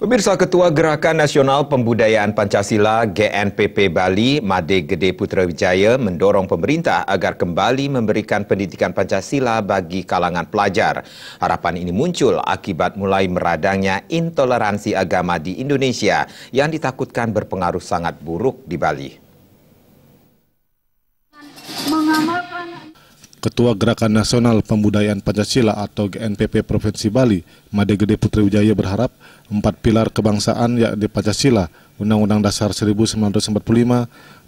Pemirsa Ketua Gerakan Nasional Pembudayaan Pancasila GNPP Bali, Made Gede Putra Wijaya, mendorong pemerintah agar kembali memberikan pendidikan Pancasila bagi kalangan pelajar. Harapan ini muncul akibat mulai meradangnya intoleransi agama di Indonesia yang ditakutkan berpengaruh sangat buruk di Bali. Ketua Gerakan Nasional Pembudayaan Pancasila atau GNPP Provinsi Bali, Made Gede Putri Wijaya berharap empat pilar kebangsaan yakni Pancasila, Undang-Undang Dasar 1945,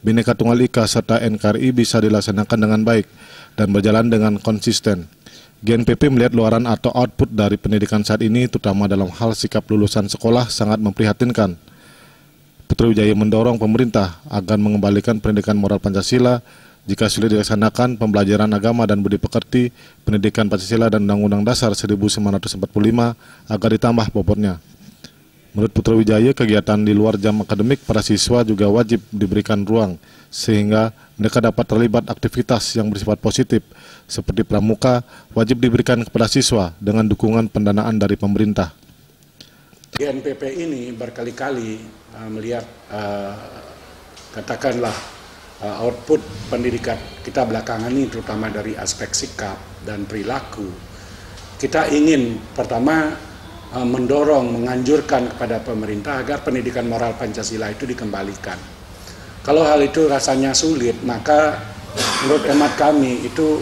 Bhinneka Tunggal Ika serta NKRI bisa dilaksanakan dengan baik dan berjalan dengan konsisten. GNPP melihat luaran atau output dari pendidikan saat ini terutama dalam hal sikap lulusan sekolah sangat memprihatinkan. Putri Wijaya mendorong pemerintah agar mengembalikan pendidikan moral Pancasila jika sudah dilaksanakan pembelajaran agama dan budi pekerti, pendidikan Pancasila dan Undang-Undang Dasar 1945 agar ditambah bobotnya. Menurut Putra Wijaya, kegiatan di luar jam akademik para siswa juga wajib diberikan ruang, sehingga mereka dapat terlibat aktivitas yang bersifat positif, seperti pramuka wajib diberikan kepada siswa dengan dukungan pendanaan dari pemerintah. GNPP ini berkali-kali uh, melihat uh, katakanlah Eh, output pendidikan kita belakangan ini terutama dari aspek sikap dan perilaku kita ingin pertama eh, mendorong menganjurkan kepada pemerintah agar pendidikan moral Pancasila itu dikembalikan kalau hal itu rasanya sulit maka menurut hemat kami itu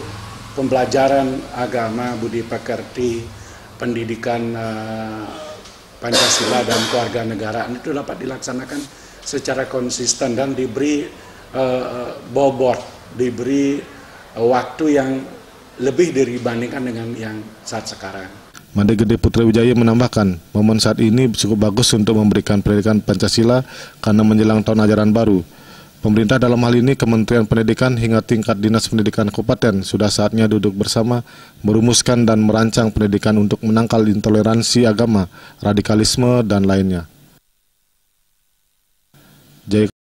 pembelajaran agama budi pekerti pendidikan eh, Pancasila dan keluarga negaraan itu dapat dilaksanakan secara konsisten dan diberi Eh, bobot, diberi waktu yang lebih dari dibandingkan dengan yang saat sekarang. Gede Putra Wijaya menambahkan, momen saat ini cukup bagus untuk memberikan pendidikan Pancasila karena menjelang tahun ajaran baru. Pemerintah dalam hal ini Kementerian Pendidikan hingga tingkat Dinas Pendidikan Kabupaten sudah saatnya duduk bersama merumuskan dan merancang pendidikan untuk menangkal intoleransi agama, radikalisme, dan lainnya.